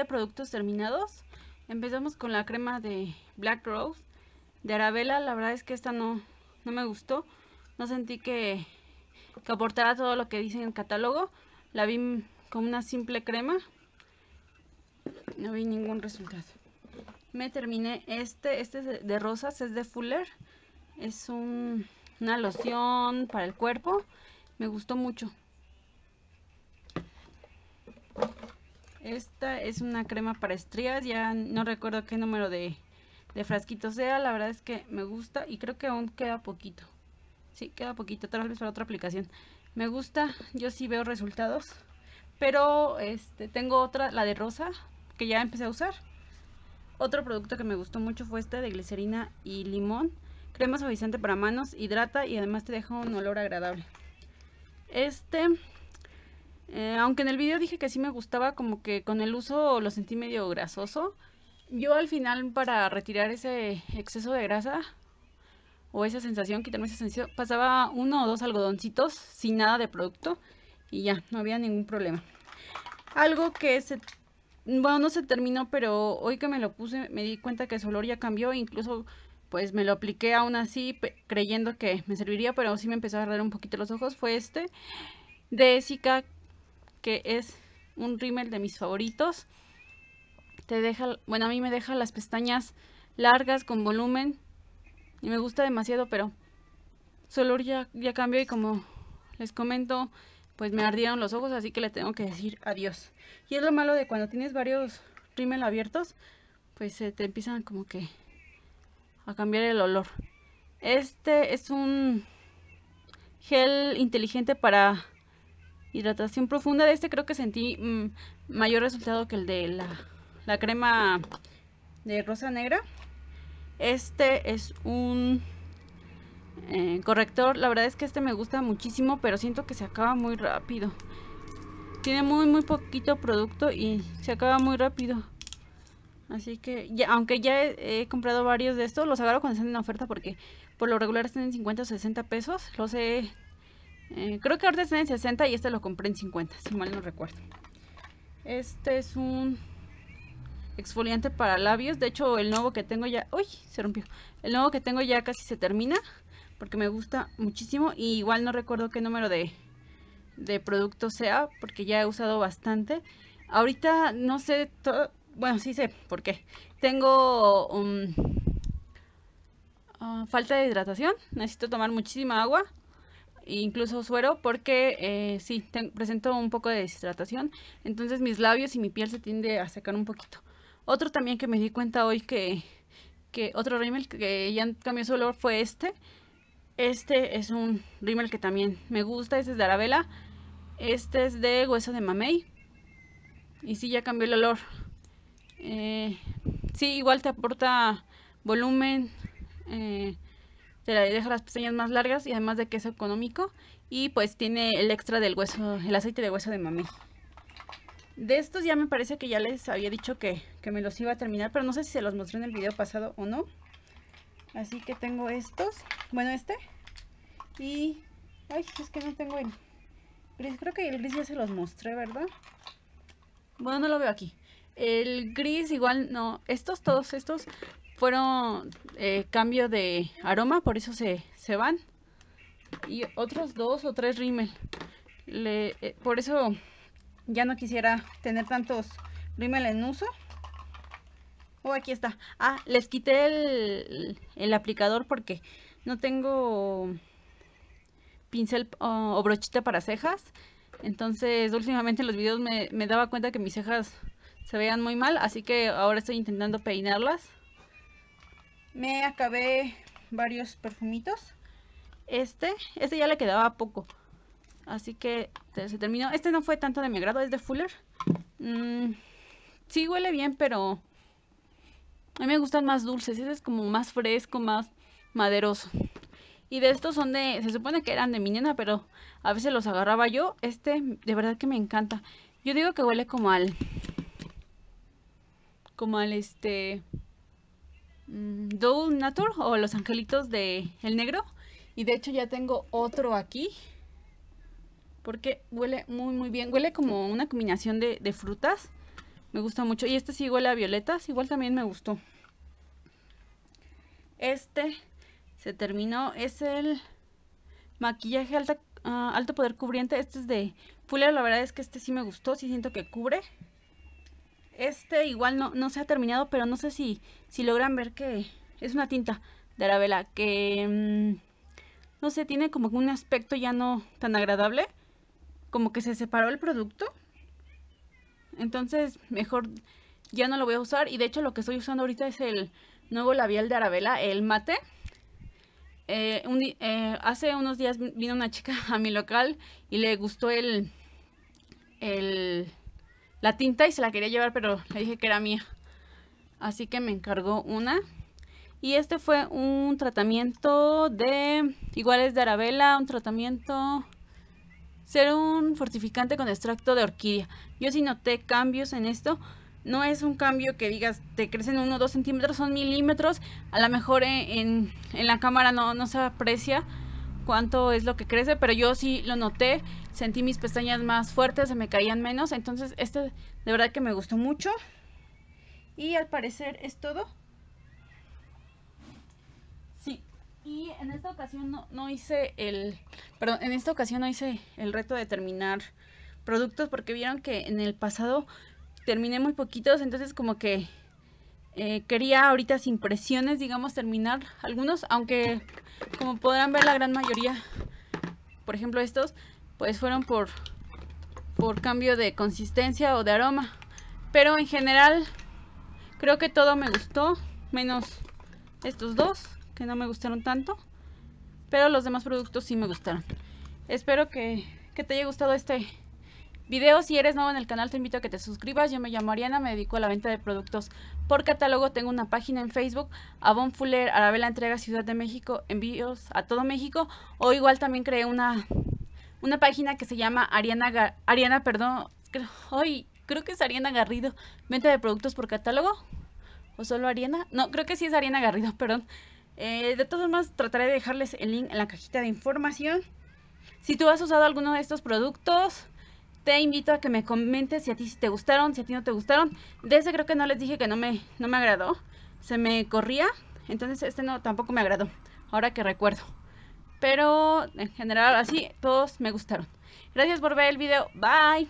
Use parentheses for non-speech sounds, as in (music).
de productos terminados. Empezamos con la crema de Black Rose de Arabella. La verdad es que esta no, no me gustó. No sentí que, que aportara todo lo que dice en el catálogo. La vi con una simple crema. No vi ningún resultado. Me terminé este. Este de rosas, es de Fuller. Es una loción para el cuerpo. Me gustó mucho. Esta es una crema para estrías, ya no recuerdo qué número de, de frasquito sea, la verdad es que me gusta y creo que aún queda poquito. Sí, queda poquito, tal vez para otra aplicación. Me gusta, yo sí veo resultados, pero este tengo otra, la de rosa, que ya empecé a usar. Otro producto que me gustó mucho fue este de glicerina y limón. Crema suavizante para manos, hidrata y además te deja un olor agradable. Este eh, aunque en el video dije que sí me gustaba, como que con el uso lo sentí medio grasoso. Yo al final para retirar ese exceso de grasa o esa sensación, quitarme esa sensación, pasaba uno o dos algodoncitos sin nada de producto y ya, no había ningún problema. Algo que se, bueno, no se terminó, pero hoy que me lo puse me di cuenta que su olor ya cambió, incluso pues me lo apliqué aún así creyendo que me serviría, pero sí me empezó a arder un poquito los ojos, fue este de Sika que es un rímel de mis favoritos. Te deja, bueno, a mí me deja las pestañas largas con volumen y me gusta demasiado, pero su olor ya, ya cambió y como les comento, pues me ardieron los ojos, así que le tengo que decir adiós. Y es lo malo de cuando tienes varios rímel abiertos, pues se te empiezan como que a cambiar el olor. Este es un gel inteligente para hidratación profunda. De este creo que sentí mm, mayor resultado que el de la, crema de rosa negra. Este es un eh, corrector. La verdad es que este me gusta muchísimo, pero siento que se acaba muy rápido. Tiene muy, muy poquito producto y se acaba muy rápido. Así que, aunque ya he, comprado varios de estos, los agarro cuando están en oferta porque por lo regular están en 50 o 60 pesos. Los he eh, creo que ahorita está en 60 y este lo compré en 50, si mal no recuerdo. Este es un exfoliante para labios. De hecho, el nuevo que tengo ya... ¡Uy! Se rompió. El nuevo que tengo ya casi se termina. Porque me gusta muchísimo. Y igual no recuerdo qué número de, de producto sea. Porque ya he usado bastante. Ahorita no sé... Todo, bueno, sí sé por qué. Tengo... Um, ah, falta de hidratación. Necesito tomar muchísima agua incluso suero, porque eh, sí, presento un poco de deshidratación, entonces mis labios y mi piel se tiende a secar un poquito. Otro también que me di cuenta hoy que, otro rímel que ya cambió su olor fue este. Este es un rímel que también me gusta, este es de Arabella, este es de hueso de mamey. Y sí, ya cambió el olor. si eh, sí, igual te aporta volumen. Eh, deja las pestañas más largas y además de que es económico y pues tiene el extra del hueso, el aceite de hueso de mami De estos ya me parece que ya les había dicho que, que me los iba a terminar, pero no sé si se los mostré en el video pasado o no. Así que tengo estos, bueno este y... Ay, es que no tengo el gris, creo que el gris ya se los mostré, ¿verdad? Bueno, no lo veo aquí. El gris igual no, estos, todos estos fueron eh, cambio de aroma, por eso se, van. Y otros dos o tres rímel. Eh, por eso ya no quisiera tener tantos rímel en uso. Oh, aquí está. Ah, les quité el, aplicador porque no tengo pincel o brochita para cejas. Entonces, últimamente en los videos me, me daba cuenta que mis cejas se veían muy mal, así que ahora estoy intentando peinarlas me acabé varios perfumitos. Este, este ya le quedaba poco. Así que se terminó. Este no fue tanto de mi agrado, es de Fuller. Mm, sí huele bien, pero a mí me gustan más dulces. Este es como más fresco, más maderoso. Y de estos son de, se supone que eran de mi nena, pero a veces los agarraba yo. Este de verdad que me encanta. Yo digo que huele como al, como al este, Mm, Double Natur o Los Angelitos de El Negro. Y de hecho ya tengo otro aquí. Porque huele muy muy bien. Huele como una combinación de, frutas. Me gusta mucho. Y este sí huele a violetas. Igual también me gustó. Este se terminó. Es el maquillaje ah, alto poder cubriente. Este es de Fuller. La verdad es que este sí me gustó. Sí siento que cubre este igual no, se ha terminado, pero no sé si, si logran ver que es una tinta de arabela que, mm, no sé, tiene como un aspecto ya no tan agradable, como que se separó el producto. Entonces, mejor ya no lo voy a usar y de hecho lo que estoy usando ahorita es el nuevo labial de arabela el mate. Eh, eh, hace unos días vino una chica (laughs) a mi local y le gustó el, el la tinta y se la quería llevar, pero le dije que era mía. Así que me encargó una. Y este fue un tratamiento de, igual es de Arabella, un tratamiento, ser un fortificante con extracto de orquídea. Yo sí noté cambios en esto. No es un cambio que digas, te crecen 1 o 2 centímetros, son milímetros. A lo mejor en, en, la cámara no, no se aprecia cuánto es lo que crece, pero yo sí lo noté sentí mis pestañas más fuertes, se me caían menos. Entonces este de verdad que me gustó mucho. Y al parecer es todo. Sí. Y en esta ocasión no, hice el... Perdón, en esta ocasión no hice el reto de terminar productos porque vieron que en el pasado terminé muy poquitos. Entonces como que eh, quería ahorita sin presiones, digamos, terminar algunos. Aunque como podrán ver la gran mayoría, por ejemplo estos, pues fueron por, por cambio de consistencia o de aroma. Pero en general creo que todo me gustó, menos estos dos que no me gustaron tanto. Pero los demás productos sí me gustaron. Espero que, que te haya gustado este video. Si eres nuevo en el canal te invito a que te suscribas. Yo me llamo Ariana, me dedico a la venta de productos por catálogo. Tengo una página en Facebook, Avon Fuller, Arabella Entrega Ciudad de México, envíos a todo México. O igual también creé una una página que se llama Ariana, Ariana, perdón, hoy creo que es Ariana Garrido, venta de productos por catálogo, o solo Ariana, no, creo que sí es Ariana Garrido, perdón. Eh, de todos modos, trataré de dejarles el link en la cajita de información. Si tú has usado alguno de estos productos, te invito a que me comentes si a ti te gustaron, si a ti no te gustaron. De ese creo que no les dije que no me, no me agradó, se me corría, entonces este no tampoco me agradó, ahora que recuerdo. Pero en general, así, todos me gustaron. Gracias por ver el video. Bye.